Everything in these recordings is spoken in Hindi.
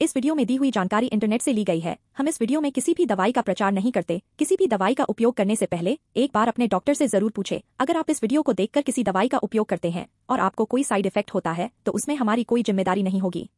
इस वीडियो में दी हुई जानकारी इंटरनेट से ली गई है हम इस वीडियो में किसी भी दवाई का प्रचार नहीं करते किसी भी दवाई का उपयोग करने से पहले एक बार अपने डॉक्टर से जरूर पूछे अगर आप इस वीडियो को देखकर किसी दवाई का उपयोग करते हैं और आपको कोई साइड इफेक्ट होता है तो उसमें हमारी कोई जिम्मेदारी नहीं होगी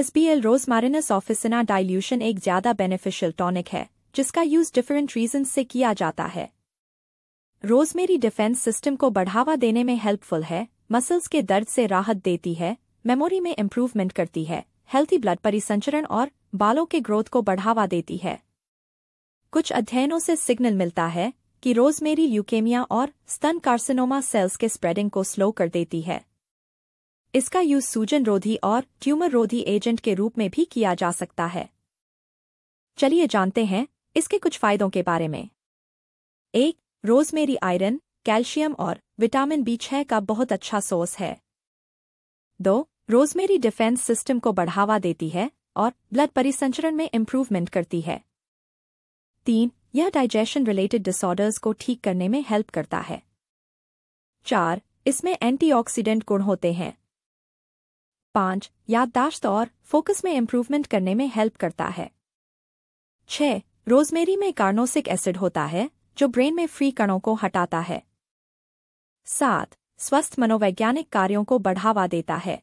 S B L Rosmarinus officinalis dilution एक ज्यादा बेनिफिशियल टॉनिक है जिसका यूज डिफरेंट रीजन से किया जाता है रोजमेरी डिफेंस सिस्टम को बढ़ावा देने में हेल्पफुल है मसल्स के दर्द से राहत देती है मेमोरी में इम्प्रूवमेंट करती है हेल्थी ब्लड परिसंचरण और बालों के ग्रोथ को बढ़ावा देती है कुछ अध्ययनों से सिग्नल मिलता है कि रोजमेरी ल्यूकेमिया और स्तन कार्सिनोमा सेल्स के स्प्रेडिंग को स्लो कर देती है इसका यूज सूजन रोधी और ट्यूमर रोधी एजेंट के रूप में भी किया जा सकता है चलिए जानते हैं इसके कुछ फायदों के बारे में एक रोजमेरी आयरन कैल्शियम और विटामिन बी छह का बहुत अच्छा सोर्स है दो रोजमेरी डिफेंस सिस्टम को बढ़ावा देती है और ब्लड परिसंचरण में इम्प्रूवमेंट करती है तीन यह डाइजेशन रिलेटेड डिसऑर्डर्स को ठीक करने में हेल्प करता है चार इसमें एंटीऑक्सीडेंट गुण होते हैं पांच याददाश्त और फोकस में इम्प्रूवमेंट करने में हेल्प करता है छह रोजमेरी में कार्नोसिक एसिड होता है जो ब्रेन में फ्री कणों को हटाता है सात स्वस्थ मनोवैज्ञानिक कार्यों को बढ़ावा देता है